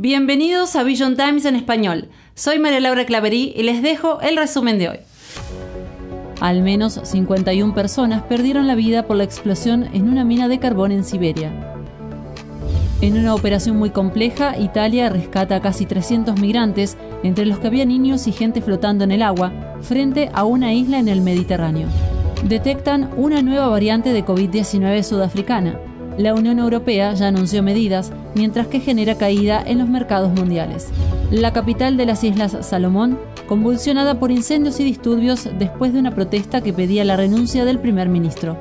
Bienvenidos a Vision Times en español. Soy María Laura Claverí y les dejo el resumen de hoy. Al menos 51 personas perdieron la vida por la explosión en una mina de carbón en Siberia. En una operación muy compleja, Italia rescata a casi 300 migrantes, entre los que había niños y gente flotando en el agua, frente a una isla en el Mediterráneo. Detectan una nueva variante de COVID-19 sudafricana, la Unión Europea ya anunció medidas, mientras que genera caída en los mercados mundiales. La capital de las Islas Salomón, convulsionada por incendios y disturbios después de una protesta que pedía la renuncia del primer ministro.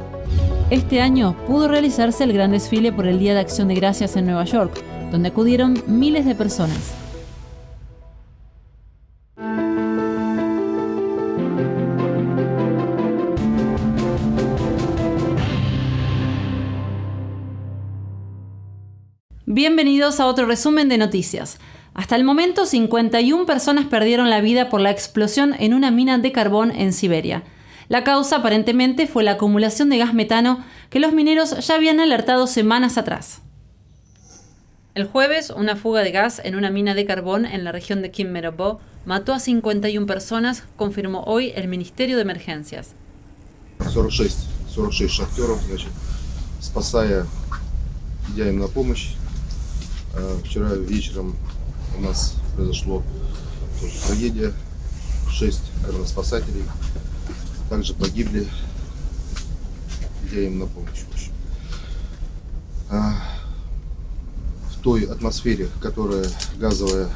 Este año pudo realizarse el gran desfile por el Día de Acción de Gracias en Nueva York, donde acudieron miles de personas. Bienvenidos a otro resumen de noticias. Hasta el momento, 51 personas perdieron la vida por la explosión en una mina de carbón en Siberia. La causa aparentemente fue la acumulación de gas metano que los mineros ya habían alertado semanas atrás. El jueves, una fuga de gas en una mina de carbón en la región de Kimmerobo mató a 51 personas, confirmó hoy el Ministerio de Emergencias. Э, вчера вечером у нас произошло тоже трагедия. Шесть спасателей также погибли. Я им на помощь. А, в той атмосфере, которая газовая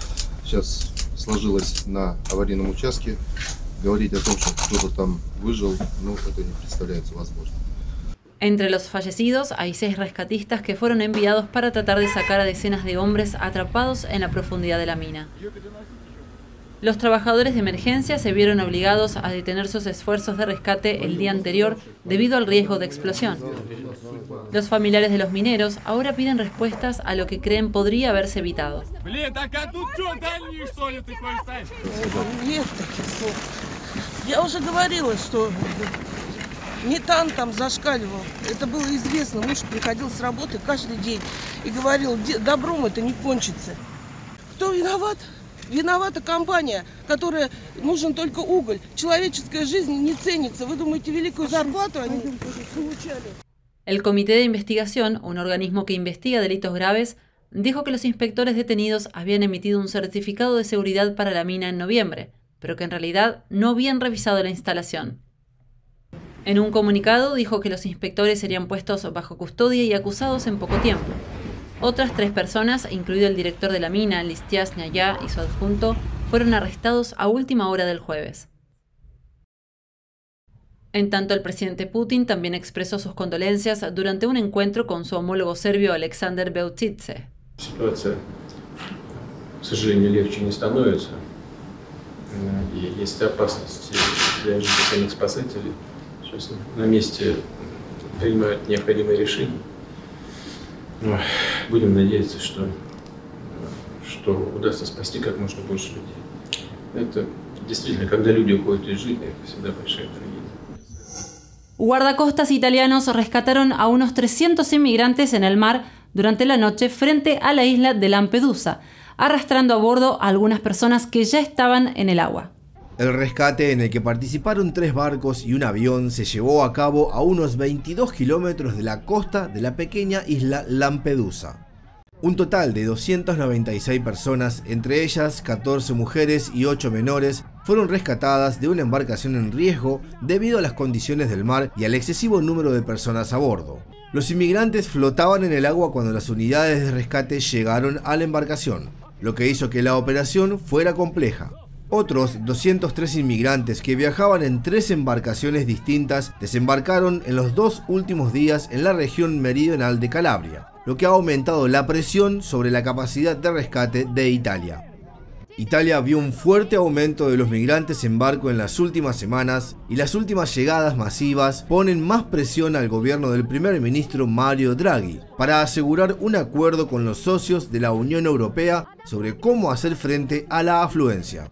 сейчас сложилась на аварийном участке, говорить о том, что кто-то там выжил, ну, это не представляется возможным. Entre los fallecidos hay seis rescatistas que fueron enviados para tratar de sacar a decenas de hombres atrapados en la profundidad de la mina. Los trabajadores de emergencia se vieron obligados a detener sus esfuerzos de rescate el día anterior debido al riesgo de explosión. Los familiares de los mineros ahora piden respuestas a lo que creen podría haberse evitado метан там зашкаливал. Это было известно. Муж приходил с работы каждый день и говорил, добром это не кончится. Кто виноват? Виновата компания, которая нужен только уголь. Человеческая жизнь не ценится. Вы думаете, великую зарплату они получали? El Comité de Investigación, un organismo que investiga delitos graves, dijo que los inspectores detenidos habían emitido un certificado de seguridad para la mina en noviembre, pero que en realidad no habían revisado la instalación. En un comunicado dijo que los inspectores serían puestos bajo custodia y acusados en poco tiempo. Otras tres personas, incluido el director de la mina, Listias Nayá, y su adjunto, fueron arrestados a última hora del jueves. En tanto, el presidente Putin también expresó sus condolencias durante un encuentro con su homólogo serbio Alexander Beutitze сейчас на месте принимают необходимые решения. Но будем надеяться, что, что удастся спасти как можно больше людей. Это действительно, когда люди уходят из жизни, это всегда большая трагедия. Guardacostas italianos rescataron a unos 300 inmigrantes en el mar durante la noche frente a la isla de Lampedusa, arrastrando a bordo a algunas personas que ya estaban en el agua. El rescate en el que participaron tres barcos y un avión se llevó a cabo a unos 22 kilómetros de la costa de la pequeña isla Lampedusa. Un total de 296 personas, entre ellas 14 mujeres y 8 menores, fueron rescatadas de una embarcación en riesgo debido a las condiciones del mar y al excesivo número de personas a bordo. Los inmigrantes flotaban en el agua cuando las unidades de rescate llegaron a la embarcación, lo que hizo que la operación fuera compleja. Otros 203 inmigrantes que viajaban en tres embarcaciones distintas desembarcaron en los dos últimos días en la región meridional de Calabria, lo que ha aumentado la presión sobre la capacidad de rescate de Italia. Italia vio un fuerte aumento de los migrantes en barco en las últimas semanas y las últimas llegadas masivas ponen más presión al gobierno del primer ministro Mario Draghi para asegurar un acuerdo con los socios de la Unión Europea sobre cómo hacer frente a la afluencia.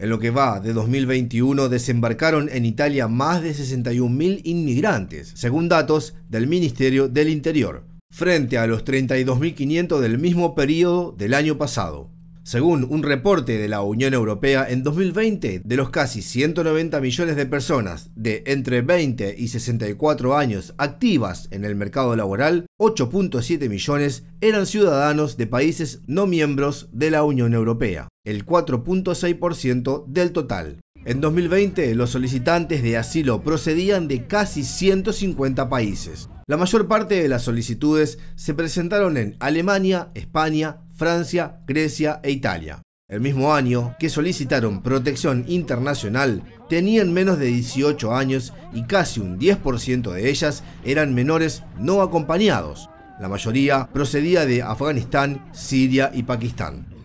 En lo que va de 2021 desembarcaron en Italia más de 61.000 inmigrantes, según datos del Ministerio del Interior, frente a los 32.500 del mismo periodo del año pasado. Según un reporte de la Unión Europea, en 2020, de los casi 190 millones de personas de entre 20 y 64 años activas en el mercado laboral, 8.7 millones eran ciudadanos de países no miembros de la Unión Europea, el 4.6% del total. En 2020, los solicitantes de asilo procedían de casi 150 países. La mayor parte de las solicitudes se presentaron en Alemania, España, Francia, Grecia e Italia. El mismo año que solicitaron protección internacional, tenían menos de 18 años y casi un 10% de ellas eran menores no acompañados. La mayoría procedía de Afganistán, Siria y Pakistán.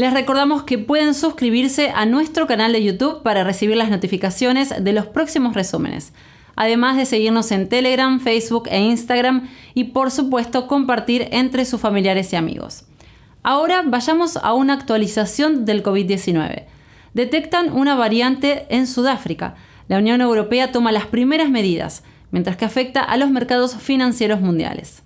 Les recordamos que pueden suscribirse a nuestro canal de YouTube para recibir las notificaciones de los próximos resúmenes, además de seguirnos en Telegram, Facebook e Instagram y por supuesto compartir entre sus familiares y amigos. Ahora vayamos a una actualización del COVID-19. Detectan una variante en Sudáfrica. La Unión Europea toma las primeras medidas, mientras que afecta a los mercados financieros mundiales.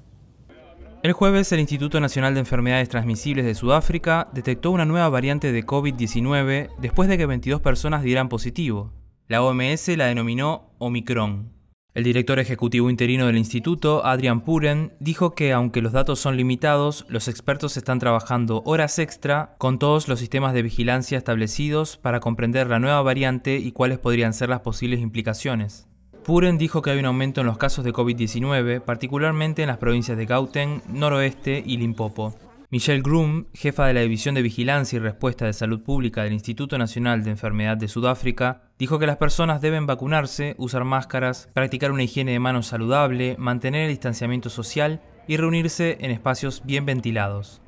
El jueves, el Instituto Nacional de Enfermedades Transmisibles de Sudáfrica detectó una nueva variante de COVID-19 después de que 22 personas dieran positivo. La OMS la denominó Omicron. El director ejecutivo interino del instituto, Adrian Puren, dijo que aunque los datos son limitados, los expertos están trabajando horas extra con todos los sistemas de vigilancia establecidos para comprender la nueva variante y cuáles podrían ser las posibles implicaciones. Puren dijo que hay un aumento en los casos de COVID-19, particularmente en las provincias de Gauteng, Noroeste y Limpopo. Michelle Groom, jefa de la División de Vigilancia y Respuesta de Salud Pública del Instituto Nacional de Enfermedad de Sudáfrica, dijo que las personas deben vacunarse, usar máscaras, practicar una higiene de manos saludable, mantener el distanciamiento social y reunirse en espacios bien ventilados.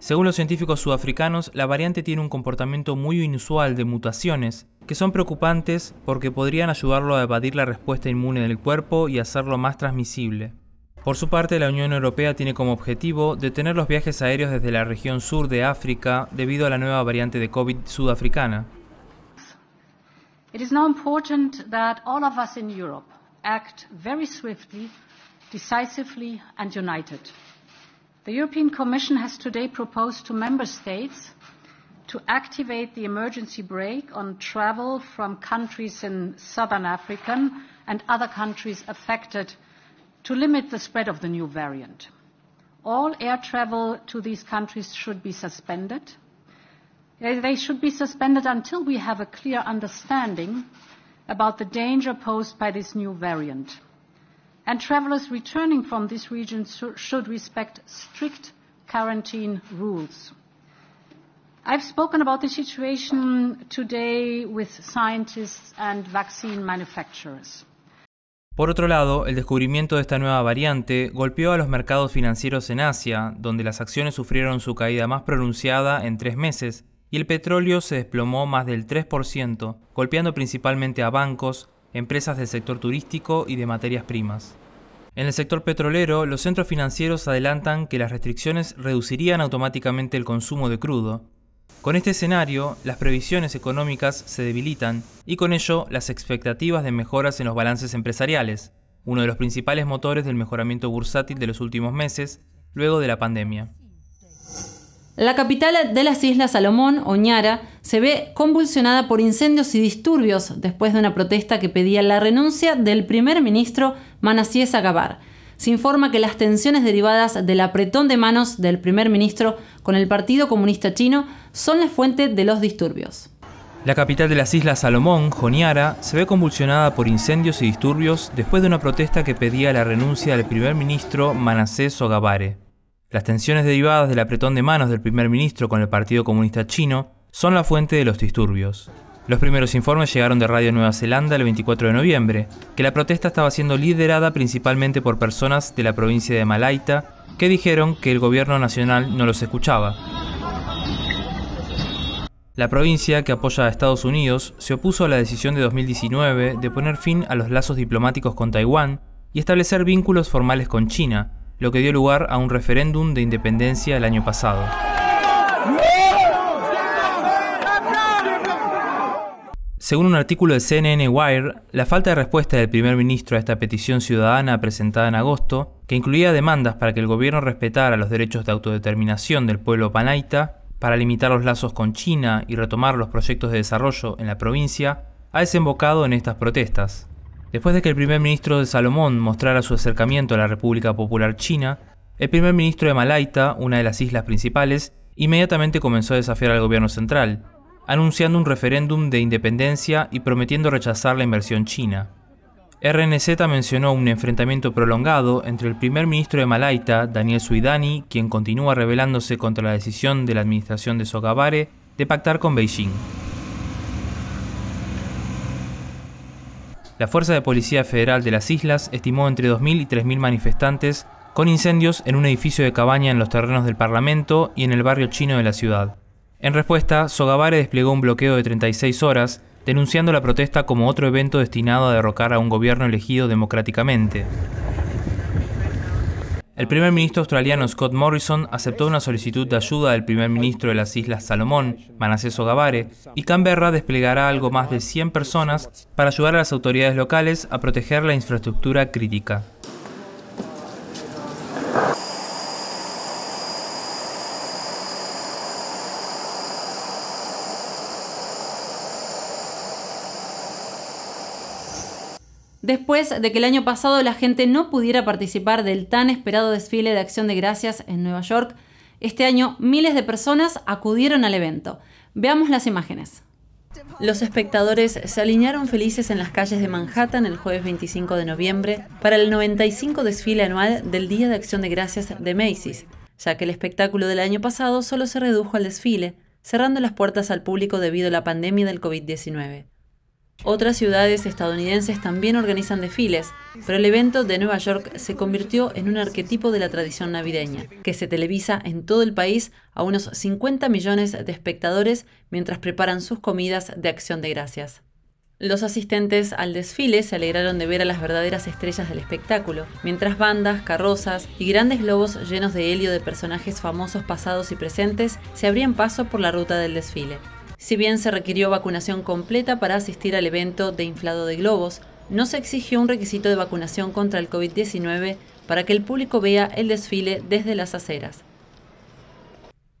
Según los científicos sudafricanos, la variante tiene un comportamiento muy inusual de mutaciones, que son preocupantes porque podrían ayudarlo a evadir la respuesta inmune del cuerpo y hacerlo más transmisible. Por su parte, la Unión Europea tiene como objetivo detener los viajes aéreos desde la región sur de África debido a la nueva variante de COVID sudafricana. It is now important that all of us in Europe act very swiftly, The European Commission has today proposed to member states to activate the emergency brake on travel from countries in southern Africa and other countries affected to limit the spread of the new variant. All air travel to these countries should be suspended. Eh, they should be suspended until we have a clear understanding about the danger posed by this new variant. and returning from this region should respect strict quarantine rules. I've spoken about situation today with scientists and vaccine manufacturers. Por otro lado, el descubrimiento de esta nueva variante golpeó a los mercados financieros en Asia, donde las acciones sufrieron su caída más pronunciada en tres meses y el petróleo se desplomó más del 3%, golpeando principalmente a bancos, empresas del sector turístico y de materias primas. En el sector petrolero, los centros financieros adelantan que las restricciones reducirían automáticamente el consumo de crudo. Con este escenario, las previsiones económicas se debilitan y con ello las expectativas de mejoras en los balances empresariales, uno de los principales motores del mejoramiento bursátil de los últimos meses, luego de la pandemia. La capital de las Islas Salomón, Oñara, se ve convulsionada por incendios y disturbios después de una protesta que pedía la renuncia del primer ministro manasés Agabar. Se informa que las tensiones derivadas del apretón de manos del primer ministro con el Partido Comunista Chino son la fuente de los disturbios. La capital de las Islas Salomón, Oñara, se ve convulsionada por incendios y disturbios después de una protesta que pedía la renuncia del primer ministro Manasés Agabar. Las tensiones derivadas del apretón de manos del primer ministro con el Partido Comunista Chino son la fuente de los disturbios. Los primeros informes llegaron de Radio Nueva Zelanda el 24 de noviembre, que la protesta estaba siendo liderada principalmente por personas de la provincia de Malaita que dijeron que el gobierno nacional no los escuchaba. La provincia, que apoya a Estados Unidos, se opuso a la decisión de 2019 de poner fin a los lazos diplomáticos con Taiwán y establecer vínculos formales con China, lo que dio lugar a un referéndum de independencia el año pasado. Según un artículo de CNN Wire, la falta de respuesta del primer ministro a esta petición ciudadana presentada en agosto, que incluía demandas para que el gobierno respetara los derechos de autodeterminación del pueblo panaita, para limitar los lazos con China y retomar los proyectos de desarrollo en la provincia, ha desembocado en estas protestas. Después de que el primer ministro de Salomón mostrara su acercamiento a la República Popular China, el primer ministro de Malaita, una de las islas principales, inmediatamente comenzó a desafiar al gobierno central, anunciando un referéndum de independencia y prometiendo rechazar la inversión china. RNZ mencionó un enfrentamiento prolongado entre el primer ministro de Malaita, Daniel Suidani, quien continúa rebelándose contra la decisión de la administración de Sogavare de pactar con Beijing. La Fuerza de Policía Federal de las Islas estimó entre 2.000 y 3.000 manifestantes con incendios en un edificio de cabaña en los terrenos del Parlamento y en el barrio chino de la ciudad. En respuesta, Sogavare desplegó un bloqueo de 36 horas, denunciando la protesta como otro evento destinado a derrocar a un gobierno elegido democráticamente. El primer ministro australiano Scott Morrison aceptó una solicitud de ayuda del primer ministro de las Islas Salomón, Manasseh Sogavare, y Canberra desplegará algo más de 100 personas para ayudar a las autoridades locales a proteger la infraestructura crítica. después de que el año pasado la gente no pudiera participar del tan esperado desfile de Acción de Gracias en Nueva York, este año miles de personas acudieron al evento. Veamos las imágenes. Los espectadores se alinearon felices en las calles de Manhattan el jueves 25 de noviembre para el 95 desfile anual del Día de Acción de Gracias de Macy's, ya que el espectáculo del año pasado solo se redujo al desfile, cerrando las puertas al público debido a la pandemia del COVID-19. Otras ciudades estadounidenses también organizan desfiles, pero el evento de Nueva York se convirtió en un arquetipo de la tradición navideña, que se televisa en todo el país a unos 50 millones de espectadores mientras preparan sus comidas de acción de gracias. Los asistentes al desfile se alegraron de ver a las verdaderas estrellas del espectáculo, mientras bandas, carrozas y grandes globos llenos de helio de personajes famosos pasados y presentes se abrían paso por la ruta del desfile. Si bien se requirió vacunación completa para asistir al evento de inflado de globos, no se exigió un requisito de vacunación contra el COVID-19 para que el público vea el desfile desde las aceras.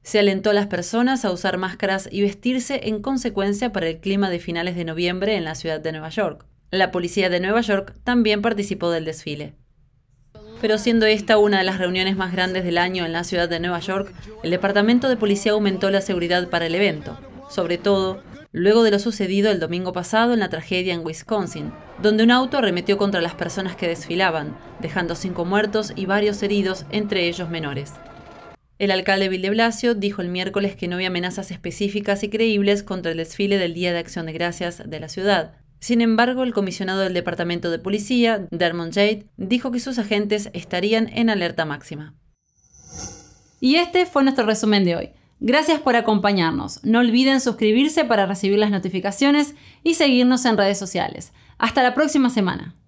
Se alentó a las personas a usar máscaras y vestirse en consecuencia para el clima de finales de noviembre en la ciudad de Nueva York. La policía de Nueva York también participó del desfile. Pero siendo esta una de las reuniones más grandes del año en la ciudad de Nueva York, el Departamento de Policía aumentó la seguridad para el evento sobre todo luego de lo sucedido el domingo pasado en la tragedia en Wisconsin, donde un auto arremetió contra las personas que desfilaban, dejando cinco muertos y varios heridos, entre ellos menores. El alcalde Bill de Blasio dijo el miércoles que no había amenazas específicas y creíbles contra el desfile del Día de Acción de Gracias de la ciudad. Sin embargo, el comisionado del Departamento de Policía, Dermond Jade, dijo que sus agentes estarían en alerta máxima. Y este fue nuestro resumen de hoy. Gracias por acompañarnos. No olviden suscribirse para recibir las notificaciones y seguirnos en redes sociales. Hasta la próxima semana.